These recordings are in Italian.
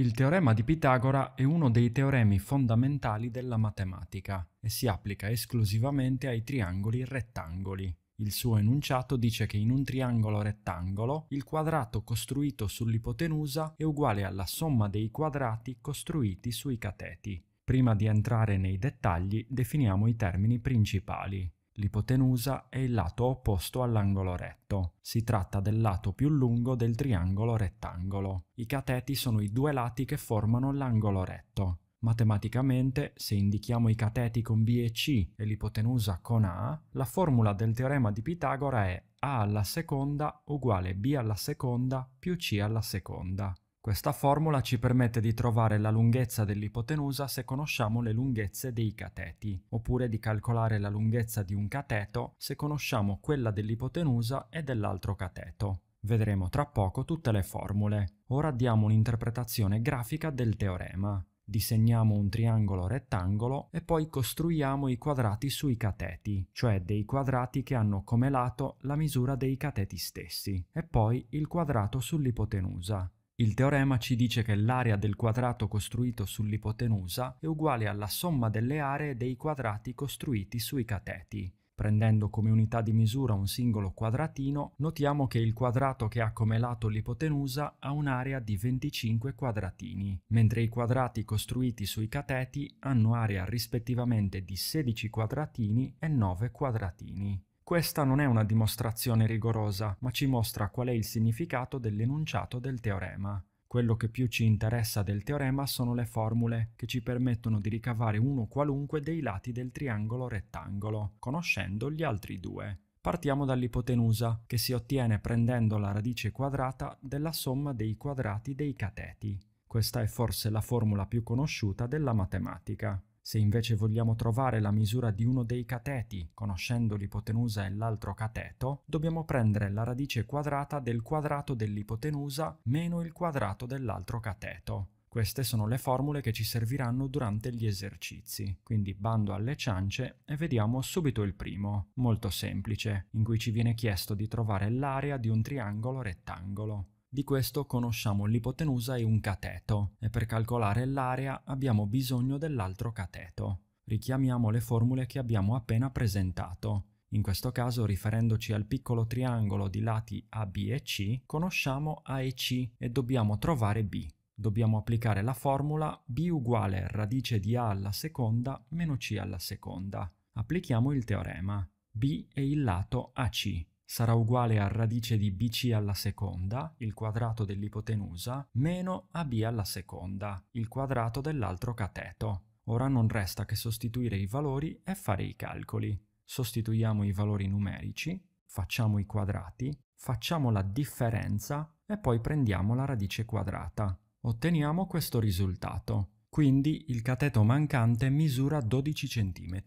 Il teorema di Pitagora è uno dei teoremi fondamentali della matematica e si applica esclusivamente ai triangoli rettangoli. Il suo enunciato dice che in un triangolo rettangolo il quadrato costruito sull'ipotenusa è uguale alla somma dei quadrati costruiti sui cateti. Prima di entrare nei dettagli definiamo i termini principali. L'ipotenusa è il lato opposto all'angolo retto. Si tratta del lato più lungo del triangolo rettangolo. I cateti sono i due lati che formano l'angolo retto. Matematicamente, se indichiamo i cateti con B e C e l'ipotenusa con A, la formula del teorema di Pitagora è A alla seconda uguale B alla seconda più C alla seconda. Questa formula ci permette di trovare la lunghezza dell'ipotenusa se conosciamo le lunghezze dei cateti, oppure di calcolare la lunghezza di un cateto se conosciamo quella dell'ipotenusa e dell'altro cateto. Vedremo tra poco tutte le formule. Ora diamo un'interpretazione grafica del teorema. Disegniamo un triangolo rettangolo e poi costruiamo i quadrati sui cateti, cioè dei quadrati che hanno come lato la misura dei cateti stessi, e poi il quadrato sull'ipotenusa. Il teorema ci dice che l'area del quadrato costruito sull'ipotenusa è uguale alla somma delle aree dei quadrati costruiti sui cateti. Prendendo come unità di misura un singolo quadratino, notiamo che il quadrato che ha come lato l'ipotenusa ha un'area di 25 quadratini, mentre i quadrati costruiti sui cateti hanno area rispettivamente di 16 quadratini e 9 quadratini. Questa non è una dimostrazione rigorosa, ma ci mostra qual è il significato dell'enunciato del teorema. Quello che più ci interessa del teorema sono le formule, che ci permettono di ricavare uno qualunque dei lati del triangolo rettangolo, conoscendo gli altri due. Partiamo dall'ipotenusa, che si ottiene prendendo la radice quadrata della somma dei quadrati dei cateti. Questa è forse la formula più conosciuta della matematica. Se invece vogliamo trovare la misura di uno dei cateti, conoscendo l'ipotenusa e l'altro cateto, dobbiamo prendere la radice quadrata del quadrato dell'ipotenusa meno il quadrato dell'altro cateto. Queste sono le formule che ci serviranno durante gli esercizi, quindi bando alle ciance e vediamo subito il primo, molto semplice, in cui ci viene chiesto di trovare l'area di un triangolo rettangolo. Di questo conosciamo l'ipotenusa e un cateto, e per calcolare l'area abbiamo bisogno dell'altro cateto. Richiamiamo le formule che abbiamo appena presentato. In questo caso, riferendoci al piccolo triangolo di lati AB e C, conosciamo A e C e dobbiamo trovare B. Dobbiamo applicare la formula B uguale radice di A alla seconda meno C alla seconda. Applichiamo il teorema. B è il lato AC sarà uguale a radice di bc alla seconda, il quadrato dell'ipotenusa, meno ab alla seconda, il quadrato dell'altro cateto. Ora non resta che sostituire i valori e fare i calcoli. Sostituiamo i valori numerici, facciamo i quadrati, facciamo la differenza e poi prendiamo la radice quadrata. Otteniamo questo risultato. Quindi il cateto mancante misura 12 cm.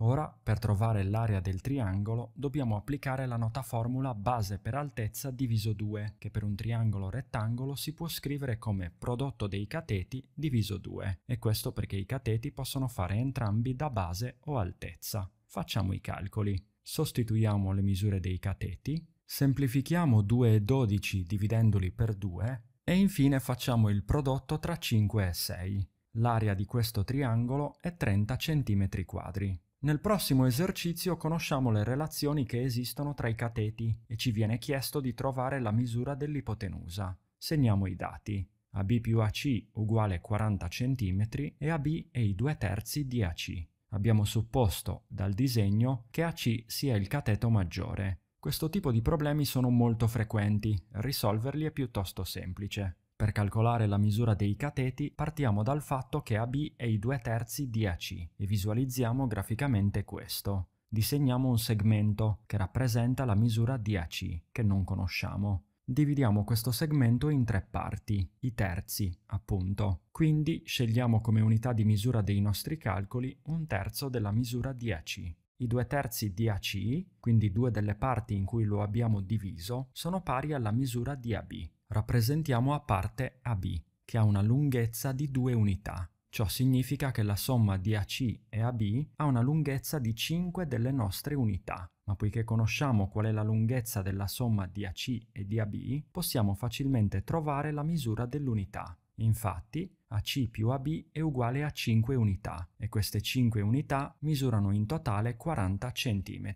Ora, per trovare l'area del triangolo, dobbiamo applicare la nota formula base per altezza diviso 2, che per un triangolo rettangolo si può scrivere come prodotto dei cateti diviso 2, e questo perché i cateti possono fare entrambi da base o altezza. Facciamo i calcoli. Sostituiamo le misure dei cateti, semplifichiamo 2 e 12 dividendoli per 2, e infine facciamo il prodotto tra 5 e 6. L'area di questo triangolo è 30 cm quadri. Nel prossimo esercizio conosciamo le relazioni che esistono tra i cateti e ci viene chiesto di trovare la misura dell'ipotenusa. Segniamo i dati. AB più AC uguale 40 cm e AB è i due terzi di AC. Abbiamo supposto dal disegno che AC sia il cateto maggiore. Questo tipo di problemi sono molto frequenti, risolverli è piuttosto semplice. Per calcolare la misura dei cateti partiamo dal fatto che AB è i due terzi di AC e visualizziamo graficamente questo. Disegniamo un segmento che rappresenta la misura di AC, che non conosciamo. Dividiamo questo segmento in tre parti, i terzi, appunto. Quindi scegliamo come unità di misura dei nostri calcoli un terzo della misura di AC. I due terzi di AC, quindi due delle parti in cui lo abbiamo diviso, sono pari alla misura di AB, rappresentiamo a parte AB, che ha una lunghezza di due unità. Ciò significa che la somma di AC e AB ha una lunghezza di 5 delle nostre unità, ma poiché conosciamo qual è la lunghezza della somma di AC e di AB, possiamo facilmente trovare la misura dell'unità. Infatti, AC più AB è uguale a 5 unità, e queste 5 unità misurano in totale 40 cm.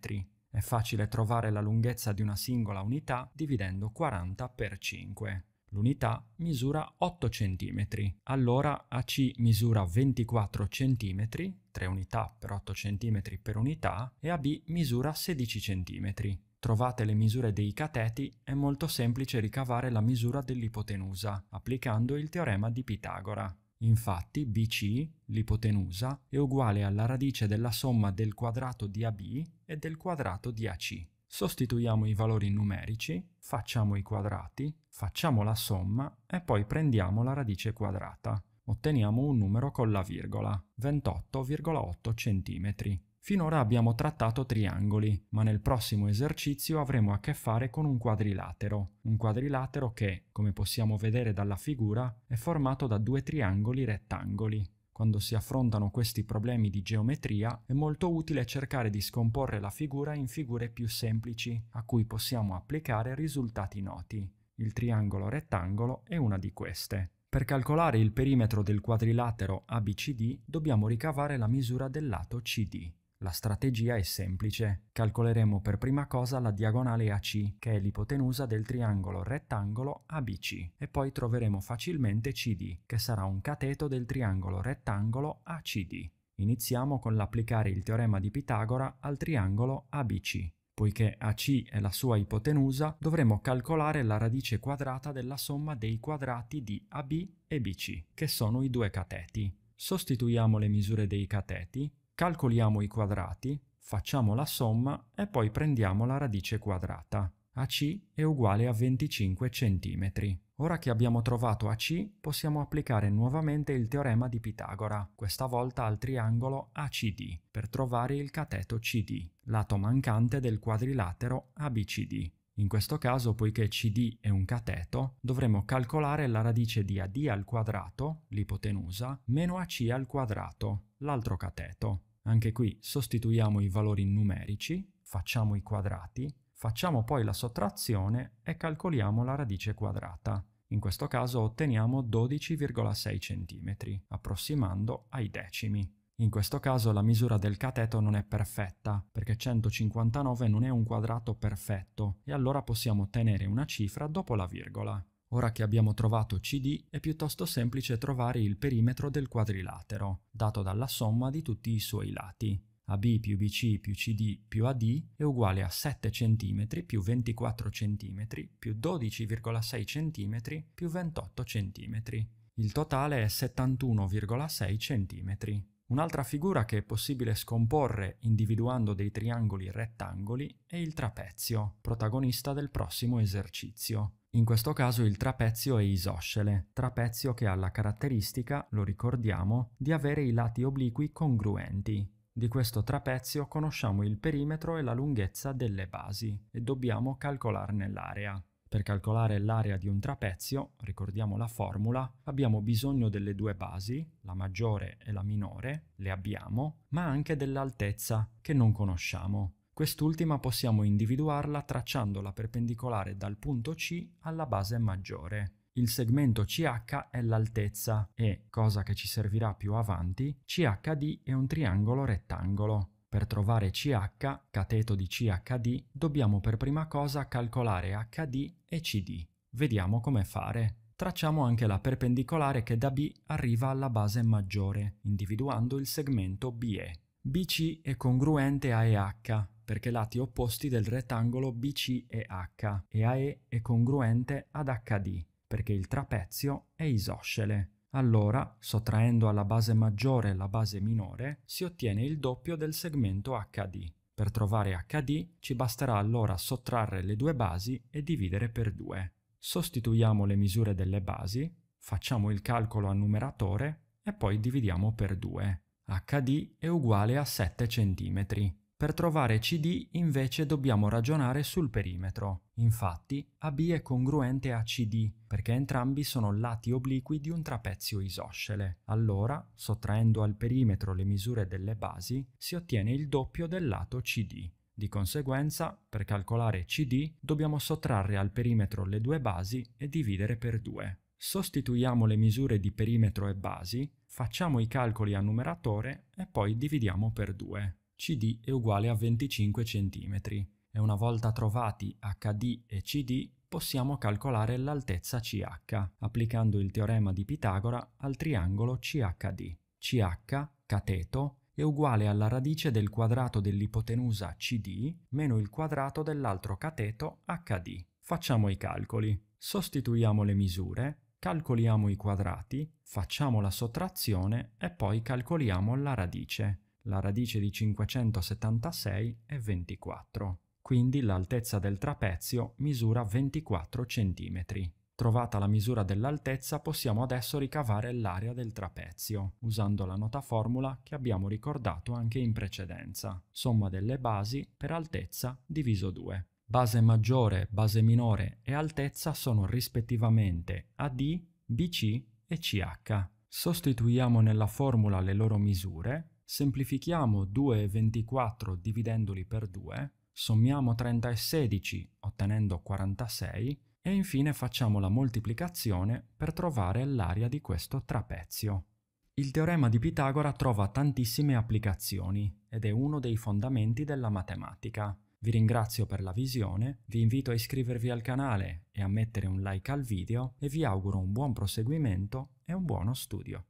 È facile trovare la lunghezza di una singola unità dividendo 40 per 5. L'unità misura 8 cm, allora AC misura 24 cm, 3 unità per 8 cm per unità, e AB misura 16 cm. Trovate le misure dei cateti, è molto semplice ricavare la misura dell'ipotenusa, applicando il teorema di Pitagora. Infatti BC, l'ipotenusa, è uguale alla radice della somma del quadrato di AB e del quadrato di AC. Sostituiamo i valori numerici, facciamo i quadrati, facciamo la somma e poi prendiamo la radice quadrata. Otteniamo un numero con la virgola, 28,8 cm. Finora abbiamo trattato triangoli, ma nel prossimo esercizio avremo a che fare con un quadrilatero, un quadrilatero che, come possiamo vedere dalla figura, è formato da due triangoli rettangoli. Quando si affrontano questi problemi di geometria è molto utile cercare di scomporre la figura in figure più semplici, a cui possiamo applicare risultati noti. Il triangolo rettangolo è una di queste. Per calcolare il perimetro del quadrilatero ABCD dobbiamo ricavare la misura del lato CD. La strategia è semplice. Calcoleremo per prima cosa la diagonale AC, che è l'ipotenusa del triangolo rettangolo ABC, e poi troveremo facilmente CD, che sarà un cateto del triangolo rettangolo ACD. Iniziamo con l'applicare il teorema di Pitagora al triangolo ABC. Poiché AC è la sua ipotenusa, dovremo calcolare la radice quadrata della somma dei quadrati di AB e BC, che sono i due cateti. Sostituiamo le misure dei cateti calcoliamo i quadrati, facciamo la somma e poi prendiamo la radice quadrata. AC è uguale a 25 cm. Ora che abbiamo trovato AC, possiamo applicare nuovamente il teorema di Pitagora, questa volta al triangolo ACD, per trovare il cateto CD, lato mancante del quadrilatero ABCD. In questo caso, poiché CD è un cateto, dovremo calcolare la radice di AD al quadrato, l'ipotenusa, meno AC al quadrato, l'altro cateto. Anche qui sostituiamo i valori numerici, facciamo i quadrati, facciamo poi la sottrazione e calcoliamo la radice quadrata. In questo caso otteniamo 12,6 cm, approssimando ai decimi. In questo caso la misura del cateto non è perfetta, perché 159 non è un quadrato perfetto, e allora possiamo ottenere una cifra dopo la virgola. Ora che abbiamo trovato CD è piuttosto semplice trovare il perimetro del quadrilatero, dato dalla somma di tutti i suoi lati. AB più BC più CD più AD è uguale a 7 cm più 24 cm più 12,6 cm più 28 cm. Il totale è 71,6 cm. Un'altra figura che è possibile scomporre individuando dei triangoli rettangoli è il trapezio, protagonista del prossimo esercizio. In questo caso il trapezio è isoscele, trapezio che ha la caratteristica, lo ricordiamo, di avere i lati obliqui congruenti. Di questo trapezio conosciamo il perimetro e la lunghezza delle basi e dobbiamo calcolarne l'area. Per calcolare l'area di un trapezio, ricordiamo la formula, abbiamo bisogno delle due basi, la maggiore e la minore, le abbiamo, ma anche dell'altezza, che non conosciamo. Quest'ultima possiamo individuarla tracciando la perpendicolare dal punto C alla base maggiore. Il segmento CH è l'altezza e, cosa che ci servirà più avanti, CHD è un triangolo rettangolo. Per trovare CH, cateto di CHD, dobbiamo per prima cosa calcolare HD e CD. Vediamo come fare. Tracciamo anche la perpendicolare che da B arriva alla base maggiore, individuando il segmento BE. BC è congruente a EH, perché lati opposti del rettangolo BC e H e AE è congruente ad HD perché il trapezio è isoscele. Allora, sottraendo alla base maggiore la base minore, si ottiene il doppio del segmento HD. Per trovare HD ci basterà allora sottrarre le due basi e dividere per due. Sostituiamo le misure delle basi, facciamo il calcolo al numeratore e poi dividiamo per due. HD è uguale a 7 cm. Per trovare CD invece dobbiamo ragionare sul perimetro. Infatti, AB è congruente a CD perché entrambi sono lati obliqui di un trapezio isoscele. Allora, sottraendo al perimetro le misure delle basi, si ottiene il doppio del lato CD. Di conseguenza, per calcolare CD, dobbiamo sottrarre al perimetro le due basi e dividere per 2. Sostituiamo le misure di perimetro e basi, facciamo i calcoli a numeratore e poi dividiamo per 2. CD è uguale a 25 cm e una volta trovati HD e CD possiamo calcolare l'altezza CH applicando il teorema di Pitagora al triangolo CHD. CH, cateto, è uguale alla radice del quadrato dell'ipotenusa CD meno il quadrato dell'altro cateto HD. Facciamo i calcoli. Sostituiamo le misure, calcoliamo i quadrati, facciamo la sottrazione e poi calcoliamo la radice la radice di 576 è 24. Quindi l'altezza del trapezio misura 24 cm. Trovata la misura dell'altezza possiamo adesso ricavare l'area del trapezio, usando la nota formula che abbiamo ricordato anche in precedenza. Somma delle basi per altezza diviso 2. Base maggiore, base minore e altezza sono rispettivamente AD, BC e CH. Sostituiamo nella formula le loro misure semplifichiamo 2 e 24 dividendoli per 2, sommiamo 30 e 16 ottenendo 46 e infine facciamo la moltiplicazione per trovare l'area di questo trapezio. Il teorema di Pitagora trova tantissime applicazioni ed è uno dei fondamenti della matematica. Vi ringrazio per la visione, vi invito a iscrivervi al canale e a mettere un like al video e vi auguro un buon proseguimento e un buono studio.